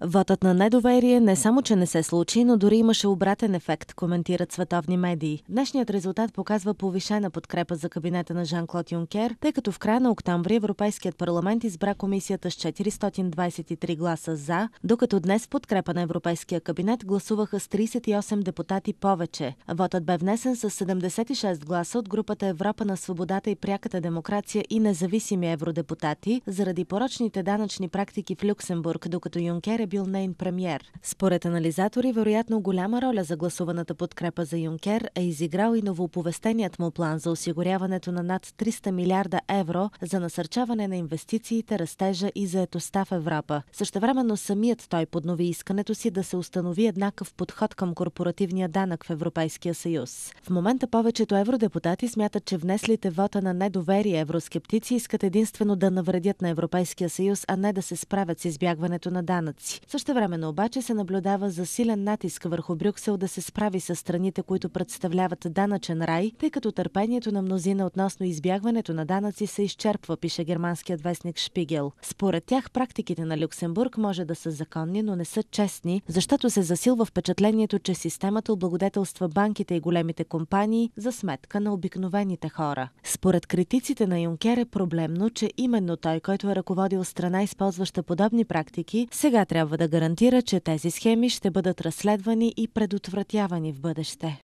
Вотът на недоверие не само, че не се случи, но дори имаше обратен ефект, коментират световни медии. Днешният резултат показва повишена подкрепа за кабинета на Жан-Клод Юнкер, тъй като в края на октомври Европейският парламент избра комисията с 423 гласа за, докато днес подкрепа на Европейския кабинет гласуваха с 38 депутати повече. Вотът бе внесен с 76 гласа от групата Европа на свободата и пряката демокрация и независими евродепутати заради порочните данъчни практики в Люксембург, докато Юнкер е е бил нейн премьер. Според анализатори, вероятно голяма роля за гласуваната подкрепа за Юнкер е изиграл и новооповестеният му план за осигуряването на над 300 милиарда евро за насърчаване на инвестициите, растежа и заетостта в Европа. Същевременно самият той поднови искането си да се установи еднакъв подход към корпоративния данък в Европейския съюз. В момента повечето евродепутати смятат, че внеслите вота на недоверие евроскептици искат единствено да навредят на Европейския съюз, а не да се справят с избягването на данъци документи. Същевременно обаче се наблюдава засилен натиск върху Брюксел да се справи с страните, които представляват данъчен рай, тъй като търпението на мнозина относно избягването на данъци се изчерпва, пише германският вестник Шпигел. Според тях практиките на Люксембург може да са законни, но не са честни, защото се засилва впечатлението, че системата облагодетелства банките и големите компании за сметка на обикновените хора. Според критиците на Юнкер е проблемно, че именно той, който е ръководил страна, използваща подобни практики, сега трябва трябва да гарантира, че тези схеми ще бъдат разследвани и предотвратявани в бъдеще.